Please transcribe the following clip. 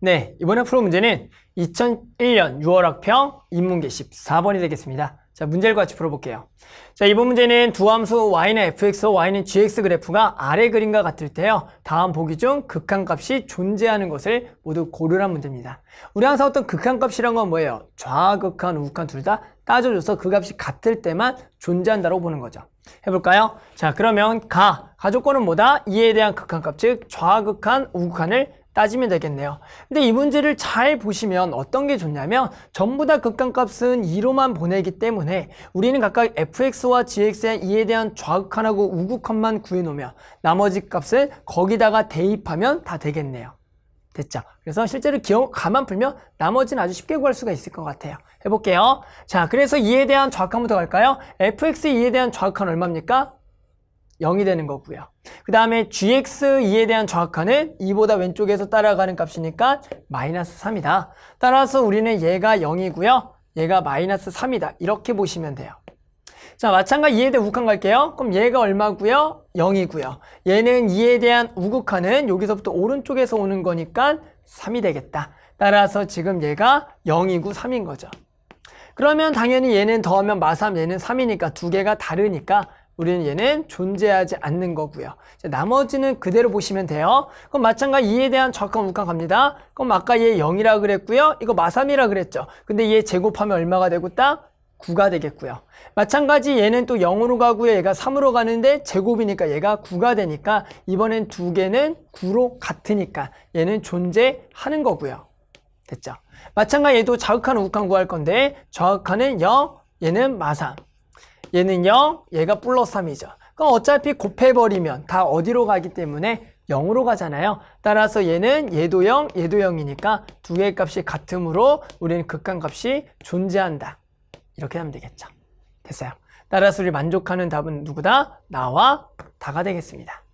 네, 이번에 풀어 문제는 2001년 6월 학평 인문계 14번이 되겠습니다. 자, 문제를 같이 풀어볼게요. 자, 이번 문제는 두 함수 y는 fx와 y는 gx 그래프가 아래 그림과 같을 때요. 다음 보기 중 극한값이 존재하는 것을 모두 고르란 문제입니다. 우리 항상 어떤 극한값이란 건 뭐예요? 좌극한, 우극한 둘 다 따져줘서 그 값이 같을 때만 존재한다고 보는 거죠. 해볼까요? 자, 그러면 가, 가족권은 뭐다? 이에 대한 극한값, 즉 좌극한, 우극한을 따지면 되겠네요. 근데 이 문제를 잘 보시면 어떤 게 좋냐면 전부 다 극한값은 2로만 보내기 때문에 우리는 각각 fx와 gx의 이에 대한 좌극한하고 우극한만 구해놓으면 나머지 값을 거기다가 대입하면 다 되겠네요. 됐죠? 그래서 실제로 기억 가만 풀면 나머지는 아주 쉽게 구할 수가 있을 것 같아요. 해볼게요. 자, 그래서 2에 대한 좌극한부터 갈까요? fx 2에 대한 좌극한 얼마입니까? 0이 되는 거고요. 그 다음에 gx2에 대한 정확한은 2보다 왼쪽에서 따라가는 값이니까 마이너스 3이다. 따라서 우리는 얘가 0이고요. 얘가 마이너스 3이다. 이렇게 보시면 돼요. 자, 마찬가지 2에 대한 우극한 갈게요. 그럼 얘가 얼마고요? 0이고요. 얘는 2에 대한 우극화는 여기서부터 오른쪽에서 오는 거니까 3이 되겠다. 따라서 지금 얘가 0이고 3인 거죠. 그러면 당연히 얘는 더하면 마3 얘는 3이니까 두 개가 다르니까 우리는 얘는 존재하지 않는 거고요. 나머지는 그대로 보시면 돼요. 그럼 마찬가지 이에 대한 적합 우가 갑니다. 그럼 아까 얘 0이라 그랬고요. 이거 마삼이라 그랬죠. 근데 얘 제곱하면 얼마가 되고 딱 9가 되겠고요. 마찬가지 얘는 또 0으로 가고요. 얘가 3으로 가는데 제곱이니까 얘가 9가 되니까 이번엔 두 개는 9로 같으니까 얘는 존재하는 거고요. 됐죠? 마찬가지 얘도 자극한 우극한 구할 건데 저극한은 0, 얘는 마삼. 얘는 0, 얘가 플러스 3이죠. 그럼 어차피 곱해버리면 다 어디로 가기 때문에 0으로 가잖아요. 따라서 얘는 얘도 0, 얘도 0이니까 두 개의 값이 같으므로 우리는 극한값이 존재한다. 이렇게 하면 되겠죠. 됐어요. 따라서 우리 만족하는 답은 누구다? 나와 다가 되겠습니다.